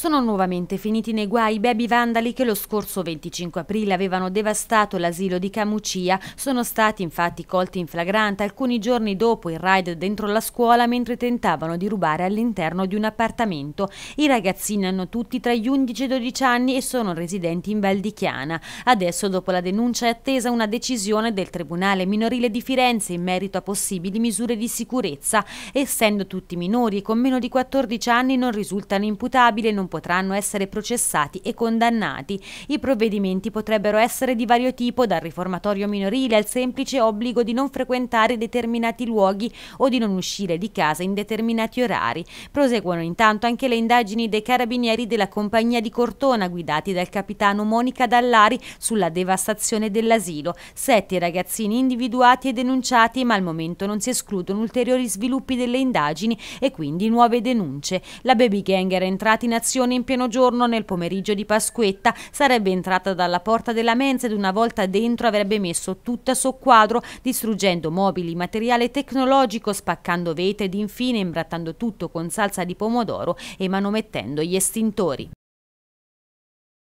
Sono nuovamente finiti nei guai i baby vandali che lo scorso 25 aprile avevano devastato l'asilo di Camucia. Sono stati infatti colti in flagrante alcuni giorni dopo il raid dentro la scuola mentre tentavano di rubare all'interno di un appartamento. I ragazzini hanno tutti tra gli 11 e i 12 anni e sono residenti in Val di Chiana. Adesso dopo la denuncia è attesa una decisione del Tribunale minorile di Firenze in merito a possibili misure di sicurezza. Essendo tutti minori e con meno di 14 anni non risultano imputabili e non potranno essere processati e condannati. I provvedimenti potrebbero essere di vario tipo, dal riformatorio minorile al semplice obbligo di non frequentare determinati luoghi o di non uscire di casa in determinati orari. Proseguono intanto anche le indagini dei carabinieri della compagnia di Cortona, guidati dal capitano Monica Dallari, sulla devastazione dell'asilo. Sette ragazzini individuati e denunciati, ma al momento non si escludono ulteriori sviluppi delle indagini e quindi nuove denunce. La baby gang era entrata in azione processione in pieno giorno nel pomeriggio di Pasquetta. Sarebbe entrata dalla porta della mensa ed una volta dentro avrebbe messo tutta soqquadro, distruggendo mobili, materiale tecnologico, spaccando vete ed infine imbrattando tutto con salsa di pomodoro e manomettendo gli estintori.